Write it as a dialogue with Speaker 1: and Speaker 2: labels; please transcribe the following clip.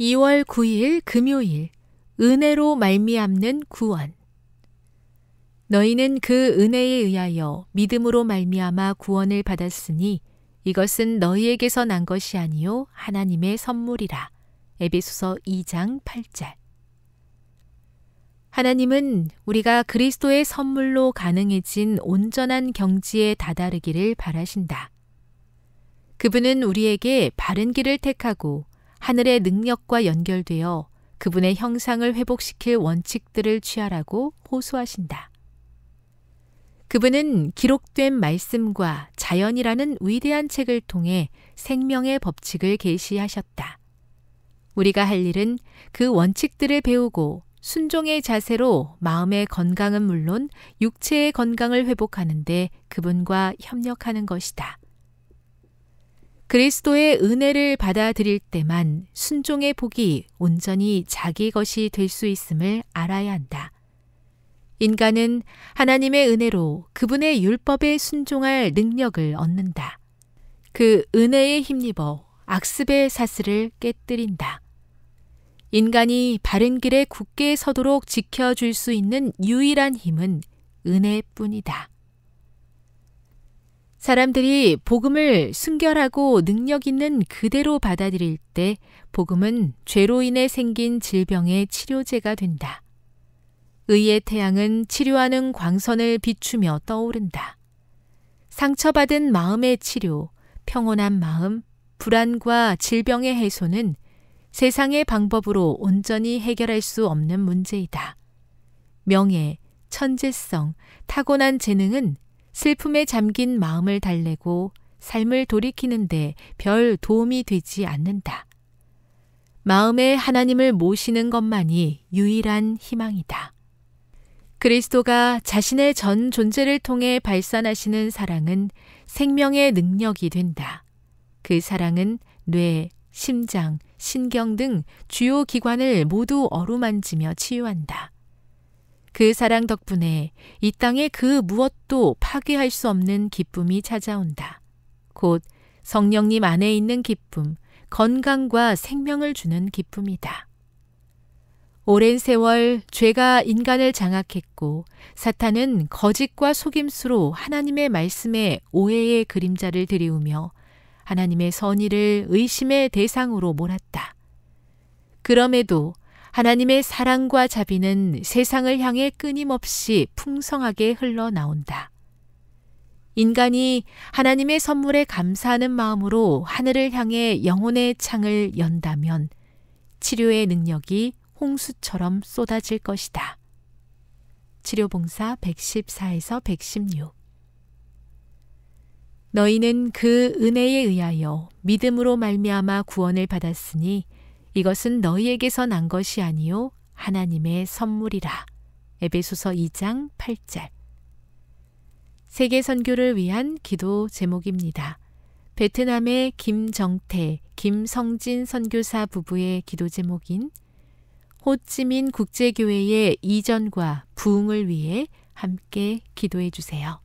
Speaker 1: 2월 9일 금요일 은혜로 말미암는 구원 너희는 그 은혜에 의하여 믿음으로 말미암아 구원을 받았으니 이것은 너희에게서 난 것이 아니요 하나님의 선물이라. 에베소서 2장 8절. 하나님은 우리가 그리스도의 선물로 가능해진 온전한 경지에 다다르기를 바라신다. 그분은 우리에게 바른 길을 택하고 하늘의 능력과 연결되어 그분의 형상을 회복시킬 원칙들을 취하라고 호소하신다. 그분은 기록된 말씀과 자연이라는 위대한 책을 통해 생명의 법칙을 계시하셨다. 우리가 할 일은 그 원칙들을 배우고 순종의 자세로 마음의 건강은 물론 육체의 건강을 회복하는데 그분과 협력하는 것이다. 그리스도의 은혜를 받아들일 때만 순종의 복이 온전히 자기 것이 될 수 있음을 알아야 한다. 인간은 하나님의 은혜로 그분의 율법에 순종할 능력을 얻는다. 그 은혜에 힘입어 악습의 사슬을 깨뜨린다. 인간이 바른 길에 굳게 서도록 지켜줄 수 있는 유일한 힘은 은혜뿐이다. 사람들이 복음을 순결하고 능력 있는 그대로 받아들일 때 복음은 죄로 인해 생긴 질병의 치료제가 된다. 의의 태양은 치료하는 광선을 비추며 떠오른다. 상처받은 마음의 치료, 평온한 마음, 불안과 질병의 해소는 세상의 방법으로 온전히 해결할 수 없는 문제이다. 명예, 천재성, 타고난 재능은 슬픔에 잠긴 마음을 달래고 삶을 돌이키는데 별 도움이 되지 않는다. 마음에 하나님을 모시는 것만이 유일한 희망이다. 그리스도가 자신의 전 존재를 통해 발산하시는 사랑은 생명의 능력이 된다. 그 사랑은 뇌, 심장, 신경 등 주요 기관을 모두 어루만지며 치유한다. 그 사랑 덕분에 이 땅의 그 무엇도 파괴할 수 없는 기쁨이 찾아온다. 곧 성령님 안에 있는 기쁨, 건강과 생명을 주는 기쁨이다. 오랜 세월 죄가 인간을 장악했고 사탄은 거짓과 속임수로 하나님의 말씀에 오해의 그림자를 들이우며 하나님의 선의를 의심의 대상으로 몰았다. 그럼에도 하나님의 사랑과 자비는 세상을 향해 끊임없이 풍성하게 흘러나온다. 인간이 하나님의 선물에 감사하는 마음으로 하늘을 향해 영혼의 창을 연다면 치료의 능력이 홍수처럼 쏟아질 것이다. 치료봉사 114에서 116 너희는 그 은혜에 의하여 믿음으로 말미암아 구원을 받았으니 이것은 너희에게서 난 것이 아니요 하나님의 선물이라. 에베소서 2장 8절. 세계 선교를 위한 기도 제목입니다. 베트남의 김정태, 김성진 선교사 부부의 기도 제목인 호찌민 국제교회의 이전과 부흥을 위해 함께 기도해 주세요.